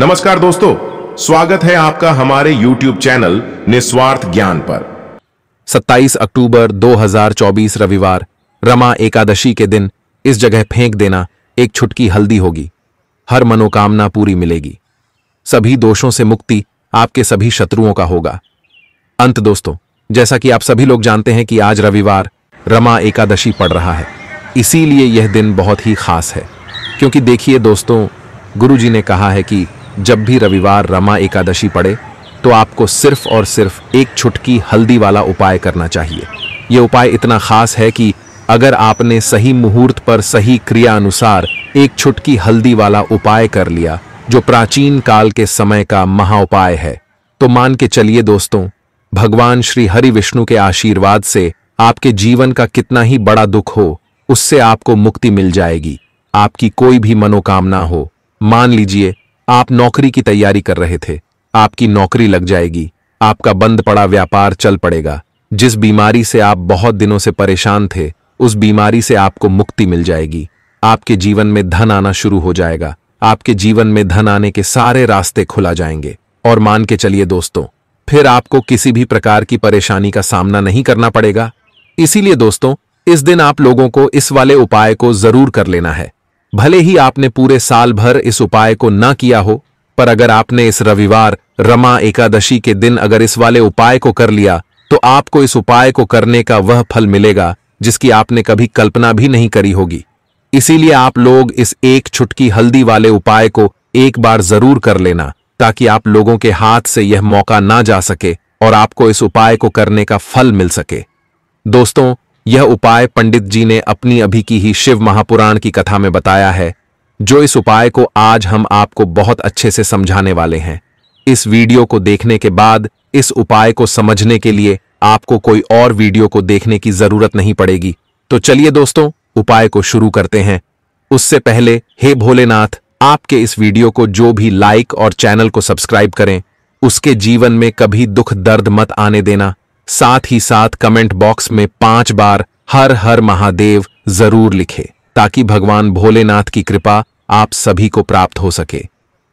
नमस्कार दोस्तों स्वागत है आपका हमारे YouTube चैनल निस्वार्थ ज्ञान पर 27 अक्टूबर 2024 रविवार रमा एकादशी के दिन इस जगह फेंक देना एक छुटकी हल्दी होगी हर मनोकामना पूरी मिलेगी सभी दोषों से मुक्ति आपके सभी शत्रुओं का होगा अंत दोस्तों जैसा कि आप सभी लोग जानते हैं कि आज रविवार रमा एकादशी पड़ रहा है इसीलिए यह दिन बहुत ही खास है क्योंकि देखिए दोस्तों गुरुजी ने कहा है कि जब भी रविवार रमा एकादशी पड़े तो आपको सिर्फ और सिर्फ एक छुटकी हल्दी वाला उपाय करना चाहिए यह उपाय इतना खास है कि अगर आपने सही मुहूर्त पर सही क्रिया अनुसार एक छुटकी हल्दी वाला उपाय कर लिया जो प्राचीन काल के समय का महा उपाय है तो मान के चलिए दोस्तों भगवान श्री हरि विष्णु के आशीर्वाद से आपके जीवन का कितना ही बड़ा दुख हो उससे आपको मुक्ति मिल जाएगी आपकी कोई भी मनोकामना हो मान लीजिए आप नौकरी की तैयारी कर रहे थे आपकी नौकरी लग जाएगी आपका बंद पड़ा व्यापार चल पड़ेगा जिस बीमारी से आप बहुत दिनों से परेशान थे उस बीमारी से आपको मुक्ति मिल जाएगी आपके जीवन में धन आना शुरू हो जाएगा आपके जीवन में धन आने के सारे रास्ते खुला जाएंगे और मान के चलिए दोस्तों फिर आपको किसी भी प्रकार की परेशानी का सामना नहीं करना पड़ेगा इसीलिए दोस्तों इस दिन आप लोगों को इस वाले उपाय को जरूर कर लेना है भले ही आपने पूरे साल भर इस उपाय को न किया हो पर अगर आपने इस रविवार रमा एकादशी के दिन अगर इस वाले उपाय को कर लिया तो आपको इस उपाय को करने का वह फल मिलेगा जिसकी आपने कभी कल्पना भी नहीं करी होगी इसीलिए आप लोग इस एक छुटकी हल्दी वाले उपाय को एक बार जरूर कर लेना ताकि आप लोगों के हाथ से यह मौका ना जा सके और आपको इस उपाय को करने का फल मिल सके दोस्तों यह उपाय पंडित जी ने अपनी अभी की ही शिव महापुराण की कथा में बताया है जो इस उपाय को आज हम आपको बहुत अच्छे से समझाने वाले हैं इस वीडियो को देखने के बाद इस उपाय को समझने के लिए आपको कोई और वीडियो को देखने की जरूरत नहीं पड़ेगी तो चलिए दोस्तों उपाय को शुरू करते हैं उससे पहले हे भोलेनाथ आपके इस वीडियो को जो भी लाइक और चैनल को सब्सक्राइब करें उसके जीवन में कभी दुख दर्द मत आने देना साथ ही साथ कमेंट बॉक्स में पांच बार हर हर महादेव जरूर लिखे ताकि भगवान भोलेनाथ की कृपा आप सभी को प्राप्त हो सके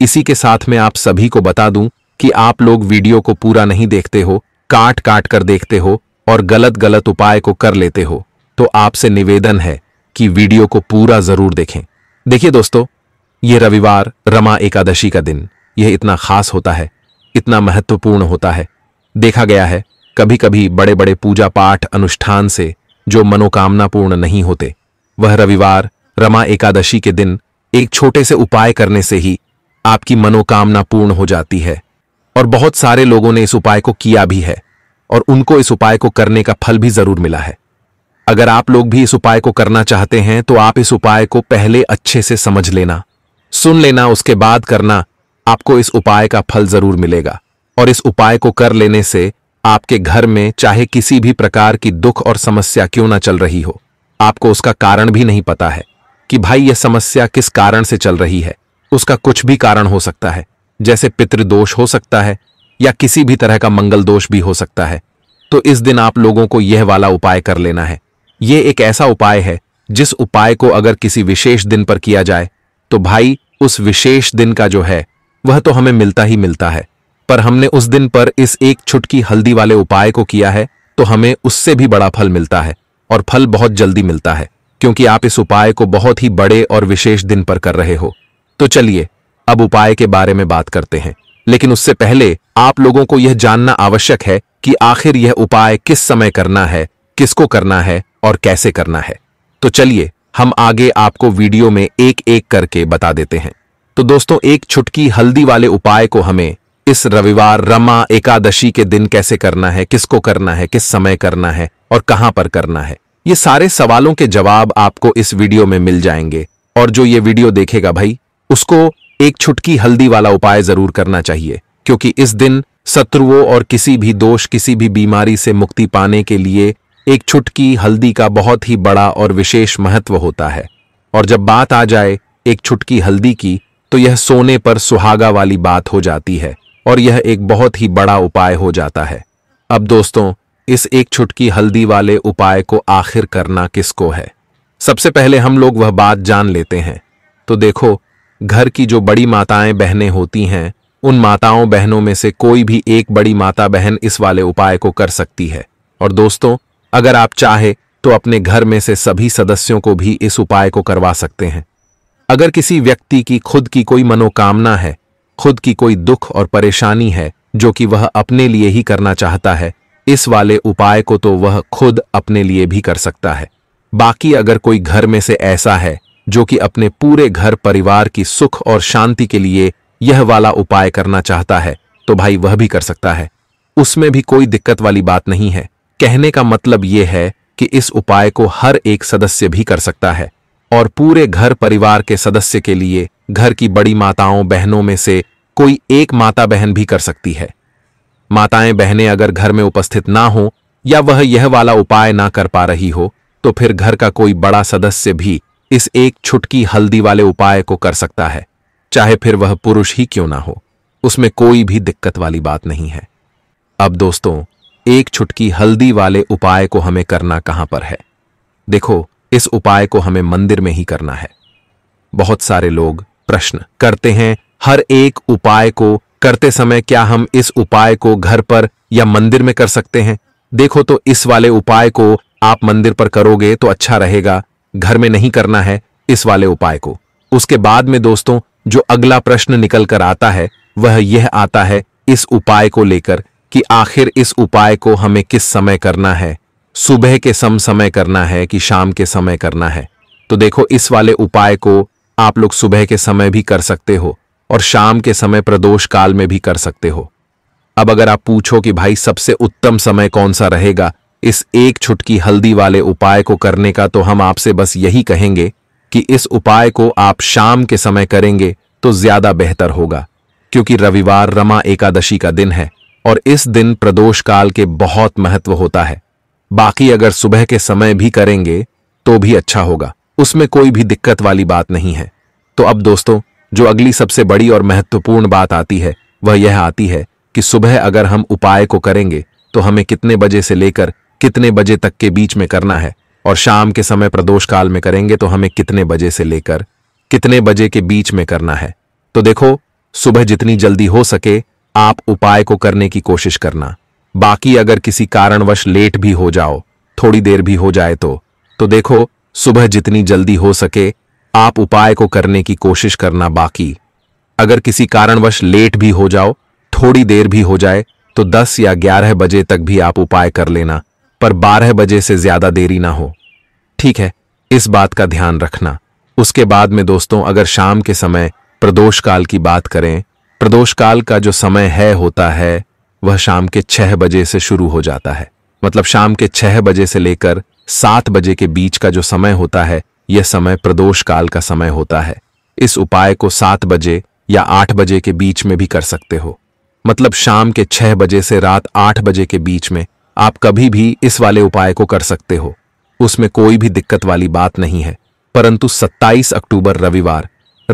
इसी के साथ में आप सभी को बता दूं कि आप लोग वीडियो को पूरा नहीं देखते हो काट काट कर देखते हो और गलत गलत उपाय को कर लेते हो तो आपसे निवेदन है कि वीडियो को पूरा जरूर देखें देखिए दोस्तों ये रविवार रमा एकादशी का दिन यह इतना खास होता है इतना महत्वपूर्ण होता है देखा गया है कभी कभी बड़े बड़े पूजा पाठ अनुष्ठान से जो मनोकामना पूर्ण नहीं होते वह रविवार रमा एकादशी के दिन एक छोटे से उपाय करने से ही आपकी मनोकामना पूर्ण हो जाती है और बहुत सारे लोगों ने इस उपाय को किया भी है और उनको इस उपाय को करने का फल भी जरूर मिला है अगर आप लोग भी इस उपाय को करना चाहते हैं तो आप इस उपाय को पहले अच्छे से समझ लेना सुन लेना उसके बाद करना आपको इस उपाय का फल जरूर मिलेगा और इस उपाय को कर लेने से आपके घर में चाहे किसी भी प्रकार की दुख और समस्या क्यों ना चल रही हो आपको उसका कारण भी नहीं पता है कि भाई यह समस्या किस कारण से चल रही है उसका कुछ भी कारण हो सकता है जैसे पितृदोष हो सकता है या किसी भी तरह का मंगल दोष भी हो सकता है तो इस दिन आप लोगों को यह वाला उपाय कर लेना है यह एक ऐसा उपाय है जिस उपाय को अगर किसी विशेष दिन पर किया जाए तो भाई उस विशेष दिन का जो है वह तो हमें मिलता ही मिलता है पर हमने उस दिन पर इस एक छुटकी हल्दी वाले उपाय को किया है तो हमें उससे भी बड़ा फल मिलता है और फल बहुत जल्दी मिलता है क्योंकि आप इस उपाय को बहुत ही बड़े और विशेष दिन पर कर रहे हो तो चलिए अब उपाय के बारे में बात करते हैं लेकिन उससे पहले आप लोगों को यह जानना आवश्यक है कि आखिर यह उपाय किस समय करना है किसको करना है और कैसे करना है तो चलिए हम आगे आपको वीडियो में एक एक करके बता देते हैं तो दोस्तों एक छुटकी हल्दी वाले उपाय को हमें इस रविवार रमा एकादशी के दिन कैसे करना है किसको करना है किस समय करना है और कहां पर करना है ये सारे सवालों के जवाब आपको इस वीडियो में मिल जाएंगे और जो ये वीडियो देखेगा भाई उसको एक छुटकी हल्दी वाला उपाय जरूर करना चाहिए क्योंकि इस दिन शत्रुओं और किसी भी दोष किसी भी बीमारी से मुक्ति पाने के लिए एक छुटकी हल्दी का बहुत ही बड़ा और विशेष महत्व होता है और जब बात आ जाए एक छुटकी हल्दी की तो यह सोने पर सुहागा वाली बात हो जाती है और यह एक बहुत ही बड़ा उपाय हो जाता है अब दोस्तों इस एक छुटकी हल्दी वाले उपाय को आखिर करना किसको है सबसे पहले हम लोग वह बात जान लेते हैं तो देखो घर की जो बड़ी माताएं बहनें होती हैं उन माताओं बहनों में से कोई भी एक बड़ी माता बहन इस वाले उपाय को कर सकती है और दोस्तों अगर आप चाहे तो अपने घर में से सभी सदस्यों को भी इस उपाय को करवा सकते हैं अगर किसी व्यक्ति की खुद की कोई मनोकामना है खुद की कोई दुख और परेशानी है जो कि वह अपने लिए ही करना चाहता है इस वाले उपाय को तो वह खुद अपने लिए भी कर सकता है बाकी अगर कोई घर में से ऐसा है जो कि अपने पूरे घर परिवार की सुख और शांति के लिए यह वाला उपाय करना चाहता है तो भाई वह भी कर सकता है उसमें भी कोई दिक्कत वाली बात नहीं है कहने का मतलब यह है कि इस उपाय को हर एक सदस्य भी कर सकता है और पूरे घर परिवार के सदस्य के लिए घर की बड़ी माताओं बहनों में से कोई एक माता बहन भी कर सकती है माताएं बहनें अगर घर में उपस्थित ना हो या वह यह वाला उपाय ना कर पा रही हो तो फिर घर का कोई बड़ा सदस्य भी इस एक छुटकी हल्दी वाले उपाय को कर सकता है चाहे फिर वह पुरुष ही क्यों ना हो उसमें कोई भी दिक्कत वाली बात नहीं है अब दोस्तों एक छुटकी हल्दी वाले उपाय को हमें करना कहां पर है देखो इस उपाय को हमें मंदिर में ही करना है बहुत सारे लोग प्रश्न करते हैं हर एक उपाय को करते समय क्या हम इस उपाय को घर पर या मंदिर में कर सकते हैं देखो तो इस वाले उपाय को आप मंदिर पर करोगे तो अच्छा रहेगा घर में नहीं करना है इस वाले उपाय को उसके बाद में दोस्तों जो अगला प्रश्न निकल कर आता है वह यह आता है इस उपाय को लेकर कि आखिर इस उपाय को हमें किस समय करना है सुबह के सम समय करना है कि शाम के समय करना है तो देखो इस वाले उपाय को आप लोग सुबह के समय भी कर सकते हो और शाम के समय प्रदोष काल में भी कर सकते हो अब अगर आप पूछो कि भाई सबसे उत्तम समय कौन सा रहेगा इस एक छुटकी हल्दी वाले उपाय को करने का तो हम आपसे बस यही कहेंगे कि इस उपाय को आप शाम के समय करेंगे तो ज्यादा बेहतर होगा क्योंकि रविवार रमा एकादशी का दिन है और इस दिन प्रदोष काल के बहुत महत्व होता है बाकी अगर सुबह के समय भी करेंगे तो भी अच्छा होगा उसमें कोई भी दिक्कत वाली बात नहीं है तो अब दोस्तों जो अगली सबसे बड़ी और महत्वपूर्ण बात आती है वह यह आती है कि सुबह अगर हम उपाय को करेंगे तो हमें कितने बजे से लेकर कितने बजे तक के बीच में करना है और शाम के समय प्रदोष काल में करेंगे तो हमें कितने बजे से लेकर कितने बजे के बीच में करना है तो देखो सुबह जितनी जल्दी हो सके आप उपाय को करने की कोशिश करना बाकी अगर किसी कारणवश लेट भी हो जाओ थोड़ी देर भी हो जाए तो तो देखो सुबह जितनी जल्दी हो सके आप उपाय को करने की कोशिश करना बाकी अगर किसी कारणवश लेट भी हो जाओ थोड़ी देर भी हो जाए तो 10 या 11 बजे तक भी आप उपाय कर लेना पर 12 बजे से ज्यादा देरी ना हो ठीक है इस बात का ध्यान रखना उसके बाद में दोस्तों अगर शाम के समय प्रदोष काल की बात करें प्रदोष काल का जो समय है होता है वह शाम के छह बजे से शुरू हो जाता है मतलब शाम के छह बजे से लेकर सात बजे के बीच का जो समय होता है यह समय प्रदोष काल का समय होता है इस उपाय को सात बजे या आठ बजे के बीच में भी कर सकते हो मतलब शाम के छह बजे से रात आठ बजे के बीच में आप कभी भी इस वाले उपाय को कर सकते हो उसमें कोई भी दिक्कत वाली बात नहीं है परंतु 27 अक्टूबर रविवार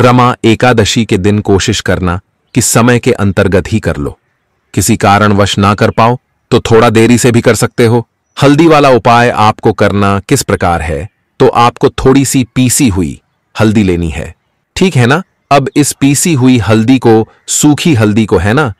रमा एकादशी के दिन कोशिश करना कि समय के अंतर्गत ही कर लो किसी कारणवश ना कर पाओ तो थोड़ा देरी से भी कर सकते हो हल्दी वाला उपाय आपको करना किस प्रकार है तो आपको थोड़ी सी पीसी हुई हल्दी लेनी है ठीक है ना अब इस पीसी हुई हल्दी को सूखी हल्दी को है ना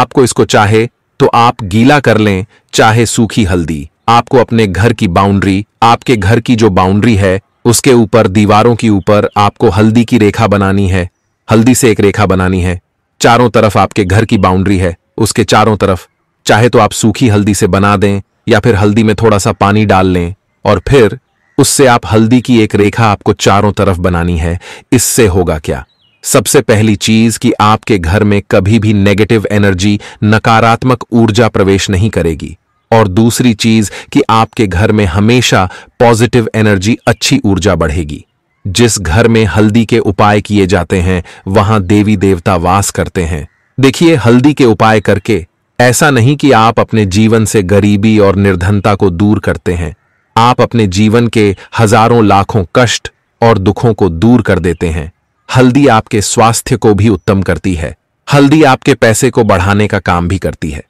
आपको इसको चाहे तो आप गीला कर लें चाहे सूखी हल्दी आपको अपने घर की बाउंड्री आपके घर की जो बाउंड्री है उसके ऊपर दीवारों के ऊपर आपको हल्दी की रेखा बनानी है हल्दी से एक रेखा बनानी है चारों तरफ आपके घर की बाउंड्री है उसके चारों तरफ चाहे तो आप सूखी हल्दी से बना दें या फिर हल्दी में थोड़ा सा पानी डाल लें और फिर उससे आप हल्दी की एक रेखा आपको चारों तरफ बनानी है इससे होगा क्या सबसे पहली चीज कि आपके घर में कभी भी नेगेटिव एनर्जी नकारात्मक ऊर्जा प्रवेश नहीं करेगी और दूसरी चीज कि आपके घर में हमेशा पॉजिटिव एनर्जी अच्छी ऊर्जा बढ़ेगी जिस घर में हल्दी के उपाय किए जाते हैं वहां देवी देवता वास करते हैं देखिए हल्दी के उपाय करके ऐसा नहीं कि आप अपने जीवन से गरीबी और निर्धनता को दूर करते हैं आप अपने जीवन के हजारों लाखों कष्ट और दुखों को दूर कर देते हैं हल्दी आपके स्वास्थ्य को भी उत्तम करती है हल्दी आपके पैसे को बढ़ाने का काम भी करती है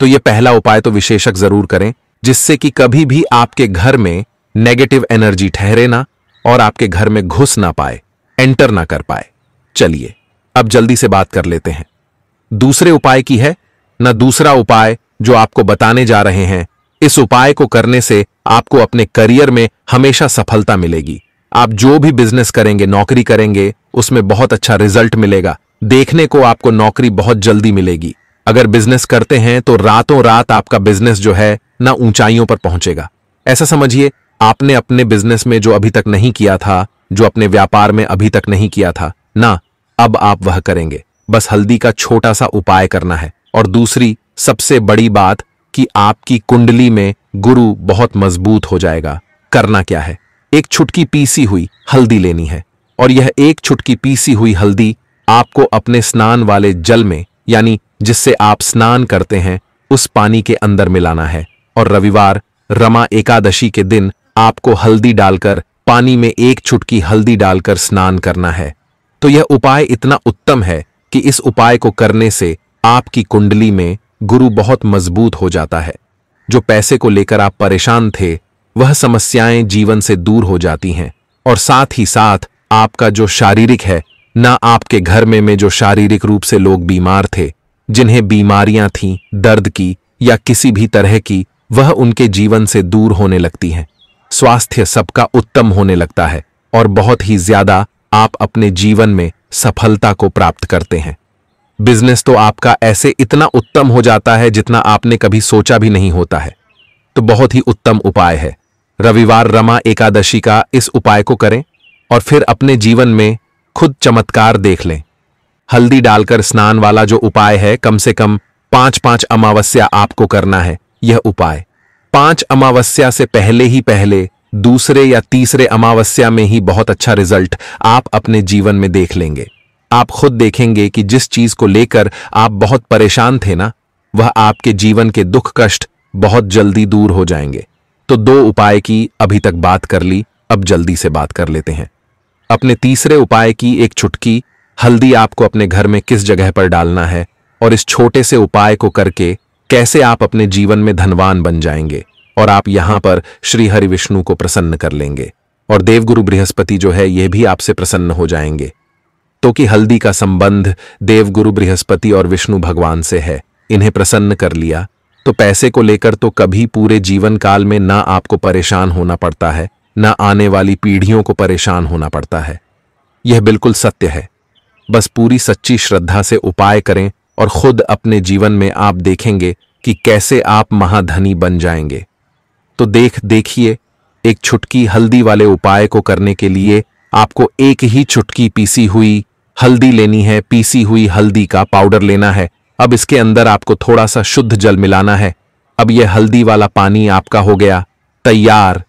तो यह पहला उपाय तो विशेषक जरूर करें जिससे कि कभी भी आपके घर में नेगेटिव एनर्जी ठहरे ना और आपके घर में घुस ना पाए एंटर ना कर पाए चलिए अब जल्दी से बात कर लेते हैं दूसरे उपाय की है न दूसरा उपाय जो आपको बताने जा रहे हैं इस उपाय को करने से आपको अपने करियर में हमेशा सफलता मिलेगी आप जो भी बिजनेस करेंगे नौकरी करेंगे उसमें बहुत अच्छा रिजल्ट मिलेगा देखने को आपको नौकरी बहुत जल्दी मिलेगी अगर बिजनेस करते हैं तो रातों रात आपका बिजनेस जो है ना ऊंचाइयों पर पहुंचेगा ऐसा समझिए आपने अपने बिजनेस में जो अभी तक नहीं किया था जो अपने व्यापार में अभी तक नहीं किया था ना अब आप वह करेंगे बस हल्दी का छोटा सा उपाय करना है और दूसरी सबसे बड़ी बात कि आपकी कुंडली में गुरु बहुत मजबूत हो जाएगा करना क्या है एक छुटकी पीसी हुई हल्दी लेनी है और यह एक छुटकी पीसी हुई हल्दी आपको अपने स्नान वाले जल में यानी जिससे आप स्नान करते हैं उस पानी के अंदर मिलाना है और रविवार रमा एकादशी के दिन आपको हल्दी डालकर पानी में एक छुटकी हल्दी डालकर स्नान करना है तो यह उपाय इतना उत्तम है कि इस उपाय को करने से आपकी कुंडली में गुरु बहुत मजबूत हो जाता है जो पैसे को लेकर आप परेशान थे वह समस्याएं जीवन से दूर हो जाती हैं और साथ ही साथ आपका जो शारीरिक है ना आपके घर में में जो शारीरिक रूप से लोग बीमार थे जिन्हें बीमारियां थीं दर्द की या किसी भी तरह की वह उनके जीवन से दूर होने लगती हैं स्वास्थ्य सबका उत्तम होने लगता है और बहुत ही ज्यादा आप अपने जीवन में सफलता को प्राप्त करते हैं बिजनेस तो आपका ऐसे इतना उत्तम हो जाता है जितना आपने कभी सोचा भी नहीं होता है तो बहुत ही उत्तम उपाय है रविवार रमा एकादशी का इस उपाय को करें और फिर अपने जीवन में खुद चमत्कार देख लें हल्दी डालकर स्नान वाला जो उपाय है कम से कम पांच पांच अमावस्या आपको करना है यह उपाय पांच अमावस्या से पहले ही पहले दूसरे या तीसरे अमावस्या में ही बहुत अच्छा रिजल्ट आप अपने जीवन में देख लेंगे आप खुद देखेंगे कि जिस चीज को लेकर आप बहुत परेशान थे ना वह आपके जीवन के दुख कष्ट बहुत जल्दी दूर हो जाएंगे तो दो उपाय की अभी तक बात कर ली अब जल्दी से बात कर लेते हैं अपने तीसरे उपाय की एक चुटकी हल्दी आपको अपने घर में किस जगह पर डालना है और इस छोटे से उपाय को करके कैसे आप अपने जीवन में धनवान बन जाएंगे और आप यहां पर श्री हरि विष्णु को प्रसन्न कर लेंगे और देवगुरु बृहस्पति जो है ये भी आपसे प्रसन्न हो जाएंगे तो कि हल्दी का संबंध देवगुरु बृहस्पति और विष्णु भगवान से है इन्हें प्रसन्न कर लिया तो पैसे को लेकर तो कभी पूरे जीवन काल में ना आपको परेशान होना पड़ता है ना आने वाली पीढ़ियों को परेशान होना पड़ता है यह बिल्कुल सत्य है बस पूरी सच्ची श्रद्धा से उपाय करें और खुद अपने जीवन में आप देखेंगे कि कैसे आप महाधनी बन जाएंगे तो देख देखिए एक छुटकी हल्दी वाले उपाय को करने के लिए आपको एक ही चुटकी पीसी हुई हल्दी लेनी है पीसी हुई हल्दी का पाउडर लेना है अब इसके अंदर आपको थोड़ा सा शुद्ध जल मिलाना है अब यह हल्दी वाला पानी आपका हो गया तैयार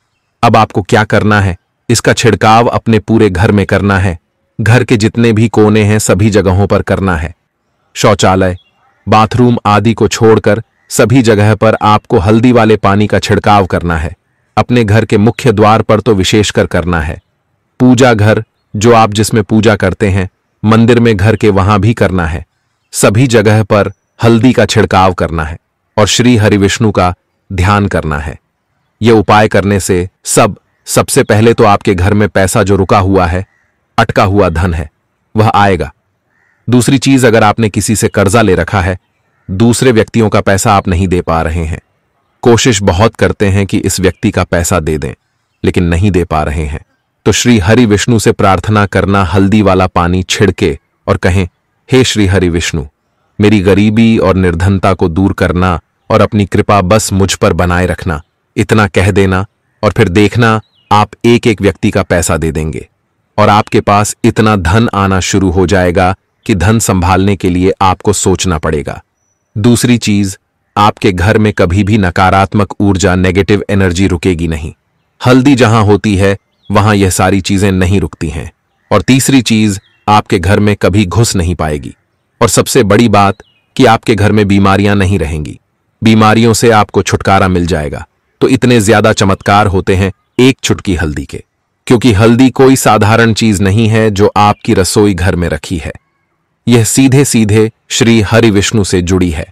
अब आपको क्या करना है इसका छिड़काव अपने पूरे घर में करना है घर के जितने भी कोने हैं सभी जगहों पर करना है शौचालय बाथरूम आदि को छोड़कर सभी जगह पर आपको हल्दी वाले पानी का छिड़काव करना है अपने घर के मुख्य द्वार पर तो विशेषकर करना है पूजा घर जो आप जिसमें पूजा करते हैं मंदिर में घर के वहां भी करना है सभी जगह पर हल्दी का छिड़काव करना है और श्री हरि विष्णु का ध्यान करना है ये उपाय करने से सब सबसे पहले तो आपके घर में पैसा जो रुका हुआ है अटका हुआ धन है वह आएगा दूसरी चीज अगर आपने किसी से कर्जा ले रखा है दूसरे व्यक्तियों का पैसा आप नहीं दे पा रहे हैं कोशिश बहुत करते हैं कि इस व्यक्ति का पैसा दे दें लेकिन नहीं दे पा रहे हैं तो श्री हरि विष्णु से प्रार्थना करना हल्दी वाला पानी छिड़के और कहें हे श्री हरि विष्णु मेरी गरीबी और निर्धनता को दूर करना और अपनी कृपा बस मुझ पर बनाए रखना इतना कह देना और फिर देखना आप एक एक व्यक्ति का पैसा दे देंगे और आपके पास इतना धन आना शुरू हो जाएगा कि धन संभालने के लिए आपको सोचना पड़ेगा दूसरी चीज आपके घर में कभी भी नकारात्मक ऊर्जा नेगेटिव एनर्जी रुकेगी नहीं हल्दी जहां होती है वहां यह सारी चीजें नहीं रुकती हैं और तीसरी चीज आपके घर में कभी घुस नहीं पाएगी और सबसे बड़ी बात कि आपके घर में बीमारियां नहीं रहेंगी बीमारियों से आपको छुटकारा मिल जाएगा तो इतने ज्यादा चमत्कार होते हैं एक चुटकी हल्दी के क्योंकि हल्दी कोई साधारण चीज नहीं है जो आपकी रसोई घर में रखी है यह सीधे सीधे श्री हरि विष्णु से जुड़ी है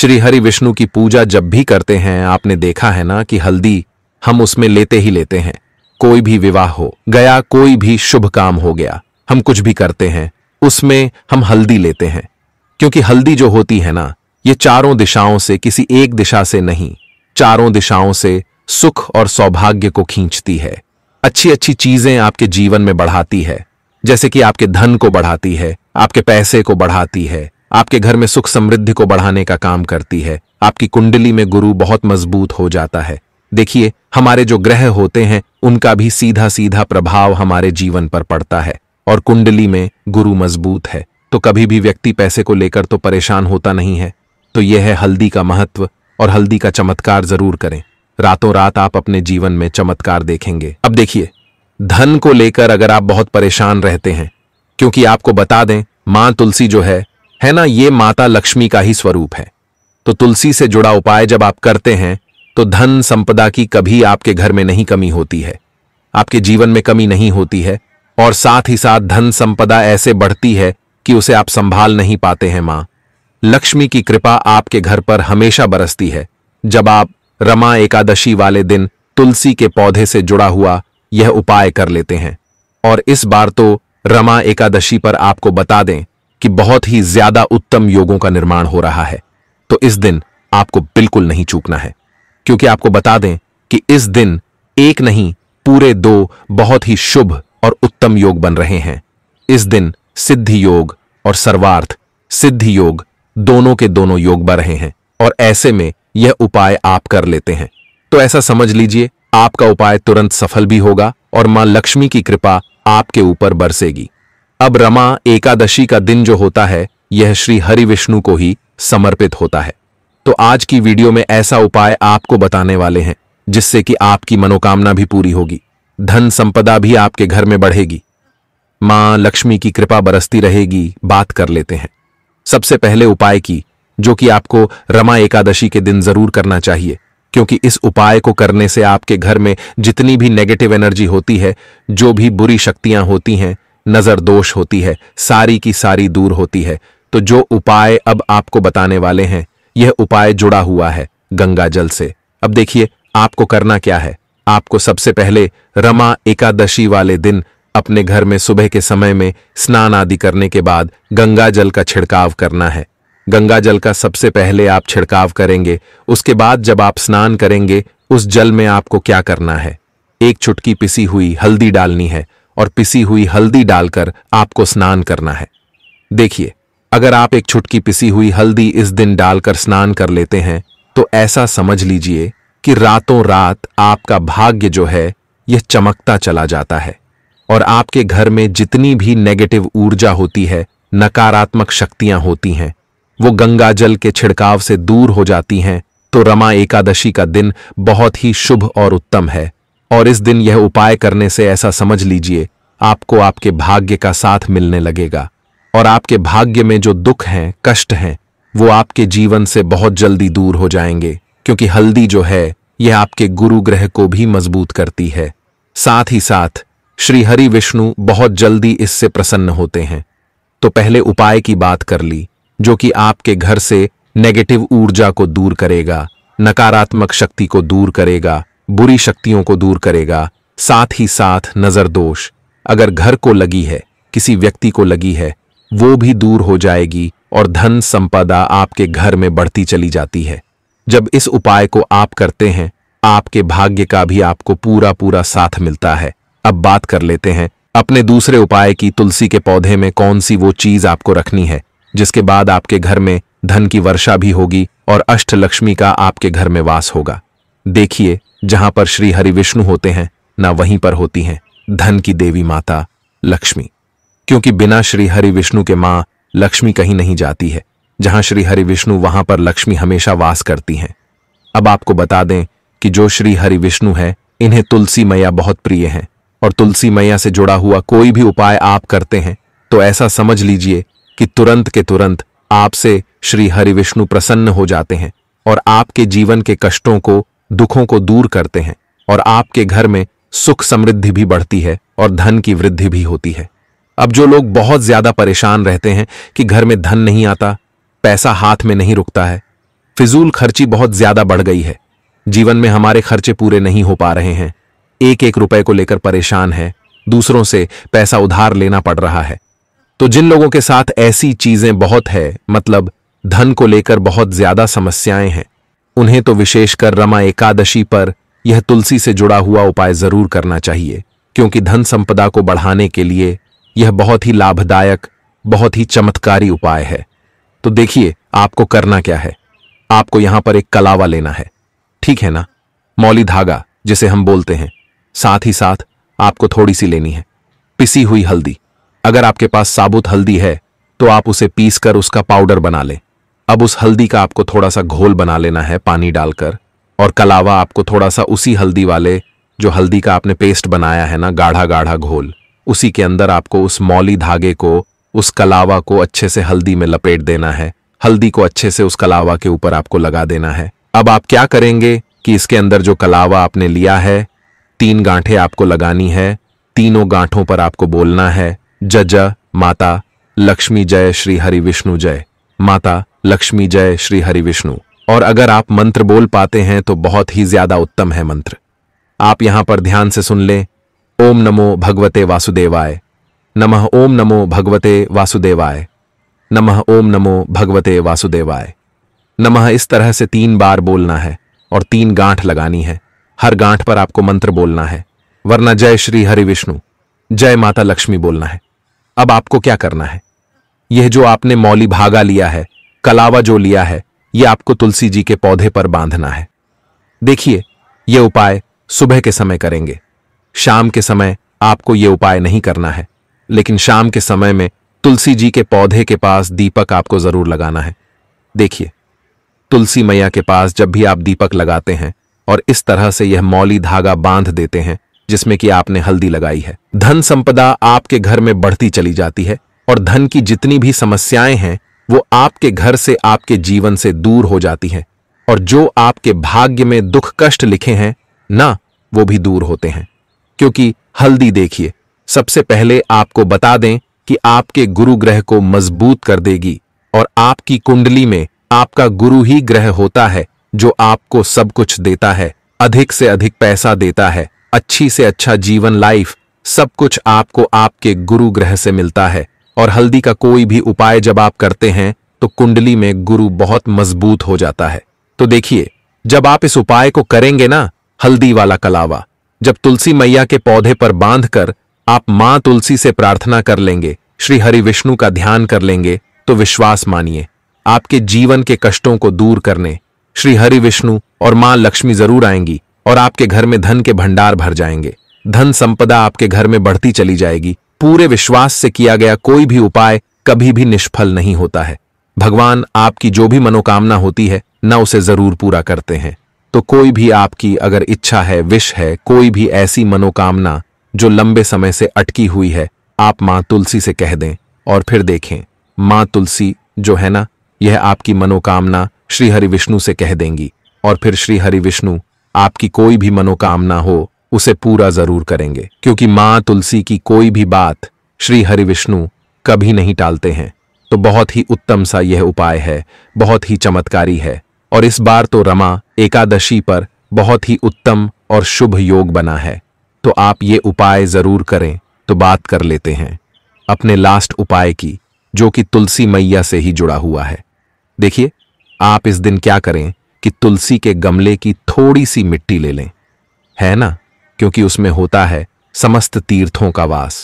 श्री हरि विष्णु की पूजा जब भी करते हैं आपने देखा है ना कि हल्दी हम उसमें लेते ही लेते हैं कोई भी विवाह हो गया कोई भी शुभ काम हो गया हम कुछ भी करते हैं उसमें हम हल्दी लेते हैं क्योंकि हल्दी जो होती है ना ये चारों दिशाओं से किसी एक दिशा से नहीं चारों दिशाओं से सुख और सौभाग्य को खींचती है अच्छी अच्छी चीजें आपके जीवन में बढ़ाती है जैसे कि आपके धन को बढ़ाती है आपके पैसे को बढ़ाती है आपके घर में सुख समृद्धि को बढ़ाने का काम करती है आपकी कुंडली में गुरु बहुत मजबूत हो जाता है देखिए हमारे जो ग्रह होते हैं उनका भी सीधा सीधा प्रभाव हमारे जीवन पर पड़ता है और कुंडली में गुरु मजबूत है तो कभी भी व्यक्ति पैसे को लेकर तो परेशान होता नहीं है तो यह है हल्दी का महत्व और हल्दी का चमत्कार जरूर करें रातों रात आप अपने जीवन में चमत्कार देखेंगे अब देखिए धन को लेकर अगर आप बहुत परेशान रहते हैं क्योंकि आपको बता दें मां तुलसी जो है है ना ये माता लक्ष्मी का ही स्वरूप है तो तुलसी से जुड़ा उपाय जब आप करते हैं तो धन संपदा की कभी आपके घर में नहीं कमी होती है आपके जीवन में कमी नहीं होती है और साथ ही साथ धन संपदा ऐसे बढ़ती है कि उसे आप संभाल नहीं पाते हैं मां लक्ष्मी की कृपा आपके घर पर हमेशा बरसती है जब आप रमा एकादशी वाले दिन तुलसी के पौधे से जुड़ा हुआ यह उपाय कर लेते हैं और इस बार तो रमा एकादशी पर आपको बता दें कि बहुत ही ज्यादा उत्तम योगों का निर्माण हो रहा है तो इस दिन आपको बिल्कुल नहीं चूकना है क्योंकि आपको बता दें कि इस दिन एक नहीं पूरे दो बहुत ही शुभ और उत्तम योग बन रहे हैं इस दिन सिद्धि योग और सर्वार्थ सिद्धि योग दोनों के दोनों योग बन रहे हैं और ऐसे में यह उपाय आप कर लेते हैं तो ऐसा समझ लीजिए आपका उपाय तुरंत सफल भी होगा और मां लक्ष्मी की कृपा आपके ऊपर बरसेगी अब रमा एकादशी का दिन जो होता है यह श्री हरि विष्णु को ही समर्पित होता है तो आज की वीडियो में ऐसा उपाय आपको बताने वाले हैं जिससे कि आपकी मनोकामना भी पूरी होगी धन संपदा भी आपके घर में बढ़ेगी मां लक्ष्मी की कृपा बरसती रहेगी बात कर लेते हैं सबसे पहले उपाय की जो कि आपको रमा एकादशी के दिन जरूर करना चाहिए क्योंकि इस उपाय को करने से आपके घर में जितनी भी नेगेटिव एनर्जी होती है जो भी बुरी शक्तियां होती हैं नजर दोष होती है सारी की सारी दूर होती है तो जो उपाय अब आपको बताने वाले हैं यह उपाय जुड़ा हुआ है गंगा जल से अब देखिए आपको करना क्या है आपको सबसे पहले रमा एकादशी वाले दिन अपने घर में सुबह के समय में स्नान आदि करने के बाद गंगा जल का छिड़काव करना है गंगा जल का सबसे पहले आप छिड़काव करेंगे उसके बाद जब आप स्नान करेंगे उस जल में आपको क्या करना है एक चुटकी पिसी हुई हल्दी डालनी है और पिसी हुई हल्दी डालकर आपको स्नान करना है देखिए अगर आप एक छुटकी पिसी हुई हल्दी इस दिन डालकर स्नान कर लेते हैं तो ऐसा समझ लीजिए कि रातों रात आपका भाग्य जो है यह चमकता चला जाता है और आपके घर में जितनी भी नेगेटिव ऊर्जा होती है नकारात्मक शक्तियां होती हैं वो गंगा जल के छिड़काव से दूर हो जाती हैं तो रमा एकादशी का दिन बहुत ही शुभ और उत्तम है और इस दिन यह उपाय करने से ऐसा समझ लीजिए आपको आपके भाग्य का साथ मिलने लगेगा और आपके भाग्य में जो दुख हैं कष्ट हैं वो आपके जीवन से बहुत जल्दी दूर हो जाएंगे क्योंकि हल्दी जो है यह आपके गुरु ग्रह को भी मजबूत करती है साथ ही साथ श्री हरि विष्णु बहुत जल्दी इससे प्रसन्न होते हैं तो पहले उपाय की बात कर ली जो कि आपके घर से नेगेटिव ऊर्जा को दूर करेगा नकारात्मक शक्ति को दूर करेगा बुरी शक्तियों को दूर करेगा साथ ही साथ नजर दोष अगर घर को लगी है किसी व्यक्ति को लगी है वो भी दूर हो जाएगी और धन संपदा आपके घर में बढ़ती चली जाती है जब इस उपाय को आप करते हैं आपके भाग्य का भी आपको पूरा पूरा साथ मिलता है अब बात कर लेते हैं अपने दूसरे उपाय की तुलसी के पौधे में कौन सी वो चीज आपको रखनी है जिसके बाद आपके घर में धन की वर्षा भी होगी और अष्टलक्ष्मी का आपके घर में वास होगा देखिए जहां पर श्री हरि विष्णु होते हैं ना वहीं पर होती हैं धन की देवी माता लक्ष्मी क्योंकि बिना श्री हरि विष्णु के माँ लक्ष्मी कहीं नहीं जाती है जहां श्री हरि विष्णु वहां पर लक्ष्मी हमेशा वास करती हैं अब आपको बता दें कि जो श्री हरि विष्णु है इन्हें तुलसी मैया बहुत प्रिय हैं और तुलसी मैया से जुड़ा हुआ कोई भी उपाय आप करते हैं तो ऐसा समझ लीजिए कि तुरंत के तुरंत आपसे श्री हरि विष्णु प्रसन्न हो जाते हैं और आपके जीवन के कष्टों को दुखों को दूर करते हैं और आपके घर में सुख समृद्धि भी बढ़ती है और धन की वृद्धि भी होती है अब जो लोग बहुत ज्यादा परेशान रहते हैं कि घर में धन नहीं आता पैसा हाथ में नहीं रुकता है फिजूल खर्ची बहुत ज्यादा बढ़ गई है जीवन में हमारे खर्चे पूरे नहीं हो पा रहे हैं एक एक रुपए को लेकर परेशान है दूसरों से पैसा उधार लेना पड़ रहा है तो जिन लोगों के साथ ऐसी चीजें बहुत है मतलब धन को लेकर बहुत ज्यादा समस्याएं हैं उन्हें तो विशेषकर रमा एकादशी पर यह तुलसी से जुड़ा हुआ उपाय जरूर करना चाहिए क्योंकि धन संपदा को बढ़ाने के लिए यह बहुत ही लाभदायक बहुत ही चमत्कारी उपाय है तो देखिए आपको करना क्या है आपको यहां पर एक कलावा लेना है ठीक है ना मौली धागा जिसे हम बोलते हैं साथ ही साथ आपको थोड़ी सी लेनी है पिसी हुई हल्दी अगर आपके पास साबुत हल्दी है तो आप उसे पीस कर उसका पाउडर बना लें अब उस हल्दी का आपको थोड़ा सा घोल बना लेना है पानी डालकर और कलावा आपको थोड़ा सा उसी हल्दी वाले जो हल्दी का आपने पेस्ट बनाया है ना गाढ़ा गाढ़ा घोल उसी के अंदर आपको उस मौली धागे को उस कलावा को अच्छे से हल्दी में लपेट देना है हल्दी को अच्छे से उस कलावा के ऊपर आपको लगा देना है अब आप क्या करेंगे कि इसके अंदर जो कलावा आपने लिया है तीन गांठे आपको लगानी है तीनों गांठों पर आपको बोलना है ज माता लक्ष्मी जय श्री हरि विष्णु जय माता लक्ष्मी जय श्री हरि विष्णु और अगर आप मंत्र बोल पाते हैं तो बहुत ही ज्यादा उत्तम है मंत्र आप यहां पर ध्यान से सुन लें ओम नमो भगवते वासुदेवाय नमः ओम नमो भगवते वासुदेवाय नमः ओम नमो भगवते वासुदेवाय नमः इस तरह से तीन बार बोलना है और तीन गांठ लगानी है हर गांठ पर आपको मंत्र बोलना है वरना जय श्री हरि विष्णु जय माता लक्ष्मी बोलना है अब आपको क्या करना है यह जो आपने मौली भागा लिया है कलावा जो लिया है यह आपको तुलसी जी के पौधे पर बांधना है देखिए यह उपाय सुबह के समय करेंगे शाम के समय आपको ये उपाय नहीं करना है लेकिन शाम के समय में तुलसी जी के पौधे के पास दीपक आपको जरूर लगाना है देखिए तुलसी मैया के पास जब भी आप दीपक लगाते हैं और इस तरह से यह मौली धागा बांध देते हैं जिसमें कि आपने हल्दी लगाई है धन संपदा आपके घर में बढ़ती चली जाती है और धन की जितनी भी समस्याएं हैं वो आपके घर से आपके जीवन से दूर हो जाती हैं और जो आपके भाग्य में दुख कष्ट लिखे हैं ना वो भी दूर होते हैं क्योंकि हल्दी देखिए सबसे पहले आपको बता दें कि आपके गुरु ग्रह को मजबूत कर देगी और आपकी कुंडली में आपका गुरु ही ग्रह होता है जो आपको सब कुछ देता है अधिक से अधिक पैसा देता है अच्छी से अच्छा जीवन लाइफ सब कुछ आपको आपके गुरु ग्रह से मिलता है और हल्दी का कोई भी उपाय जब आप करते हैं तो कुंडली में गुरु बहुत मजबूत हो जाता है तो देखिए जब आप इस उपाय को करेंगे ना हल्दी वाला कलावा जब तुलसी मैया के पौधे पर बांधकर आप मां तुलसी से प्रार्थना कर लेंगे श्री हरि विष्णु का ध्यान कर लेंगे तो विश्वास मानिए आपके जीवन के कष्टों को दूर करने श्री हरि विष्णु और मां लक्ष्मी जरूर आएंगी और आपके घर में धन के भंडार भर जाएंगे धन संपदा आपके घर में बढ़ती चली जाएगी पूरे विश्वास से किया गया कोई भी उपाय कभी भी निष्फल नहीं होता है भगवान आपकी जो भी मनोकामना होती है न उसे जरूर पूरा करते हैं तो कोई भी आपकी अगर इच्छा है विश है कोई भी ऐसी मनोकामना जो लंबे समय से अटकी हुई है आप माँ तुलसी से कह दें और फिर देखें माँ तुलसी जो है ना यह आपकी मनोकामना श्री हरि विष्णु से कह देंगी और फिर श्री हरि विष्णु आपकी कोई भी मनोकामना हो उसे पूरा जरूर करेंगे क्योंकि माँ तुलसी की कोई भी बात श्री हरि विष्णु कभी नहीं टालते हैं तो बहुत ही उत्तम सा यह उपाय है बहुत ही चमत्कारी है और इस बार तो रमा एकादशी पर बहुत ही उत्तम और शुभ योग बना है तो आप ये उपाय जरूर करें तो बात कर लेते हैं अपने लास्ट उपाय की जो कि तुलसी मैया से ही जुड़ा हुआ है देखिए आप इस दिन क्या करें कि तुलसी के गमले की थोड़ी सी मिट्टी ले लें है ना क्योंकि उसमें होता है समस्त तीर्थों का वास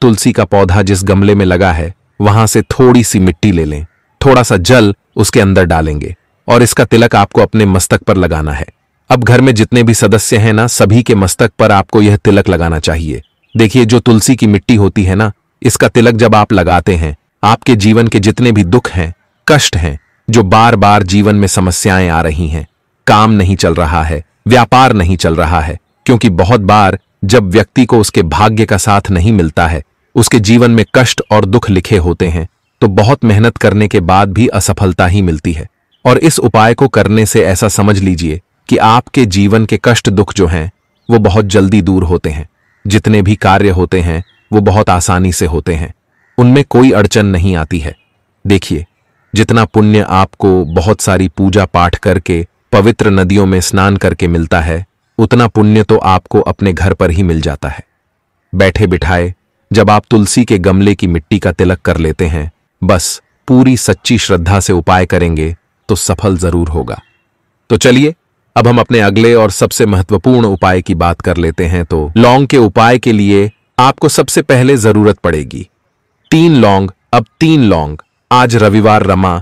तुलसी का पौधा जिस गमले में लगा है वहां से थोड़ी सी मिट्टी ले लें थोड़ा सा जल उसके अंदर डालेंगे और इसका तिलक आपको अपने मस्तक पर लगाना है अब घर में जितने भी सदस्य हैं ना सभी के मस्तक पर आपको यह तिलक लगाना चाहिए देखिए जो तुलसी की मिट्टी होती है ना इसका तिलक जब आप लगाते हैं आपके जीवन के जितने भी दुख हैं कष्ट हैं जो बार बार जीवन में समस्याएं आ रही हैं काम नहीं चल रहा है व्यापार नहीं चल रहा है क्योंकि बहुत बार जब व्यक्ति को उसके भाग्य का साथ नहीं मिलता है उसके जीवन में कष्ट और दुख लिखे होते हैं तो बहुत मेहनत करने के बाद भी असफलता ही मिलती है और इस उपाय को करने से ऐसा समझ लीजिए कि आपके जीवन के कष्ट दुख जो हैं वो बहुत जल्दी दूर होते हैं जितने भी कार्य होते हैं वो बहुत आसानी से होते हैं उनमें कोई अड़चन नहीं आती है देखिए जितना पुण्य आपको बहुत सारी पूजा पाठ करके पवित्र नदियों में स्नान करके मिलता है उतना पुण्य तो आपको अपने घर पर ही मिल जाता है बैठे बिठाए जब आप तुलसी के गमले की मिट्टी का तिलक कर लेते हैं बस पूरी सच्ची श्रद्धा से उपाय करेंगे तो सफल जरूर होगा तो चलिए अब हम अपने अगले और सबसे महत्वपूर्ण उपाय की बात कर लेते हैं तो लौंग के उपाय के लिए आपको सबसे पहले जरूरत पड़ेगी तीन लौंग अब तीन लौंग आज रविवार रमा